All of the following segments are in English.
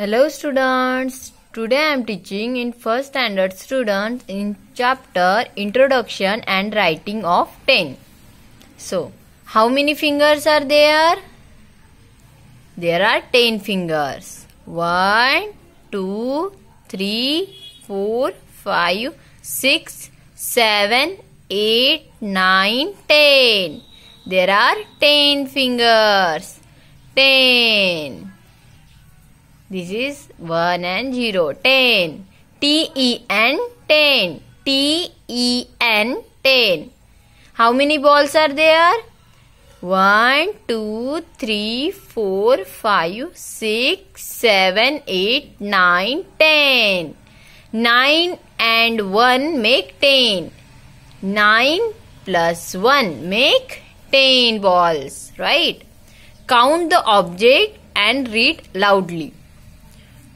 Hello students, today I am teaching in first standard students in chapter introduction and writing of 10. So, how many fingers are there? There are 10 fingers. 1, 2, 3, 4, 5, 6, 7, 8, 9, 10. There are 10 fingers. 10. This is 1 and 0. 10. T-E-N 10. T-E-N 10. How many balls are there? 1, 2, 3, 4, 5, 6, 7, 8, 9, 10. 9 and 1 make 10. 9 plus 1 make 10 balls, right? Count the object and read loudly.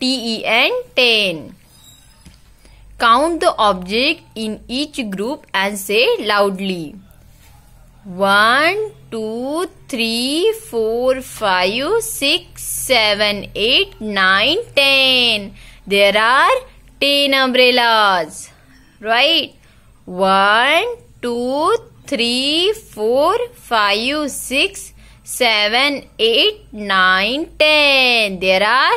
ten 10. Count the object in each group and say loudly. 1, 2, 3, 4, 5, 6, 7, 8, 9, 10. There are 10 umbrellas. Right? 1, 2, 3, 4, 5, 6, 7, 8, 9, 10. There are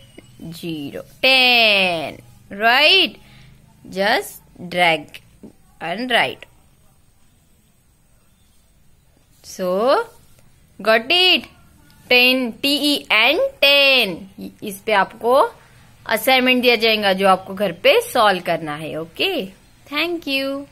zero. Ten. Right? Just drag and write. So, got it? Ten T E N ten इस पे आपको assignment दिया जाएगा जो आपको घर पे solve करना है ओके थैंक यू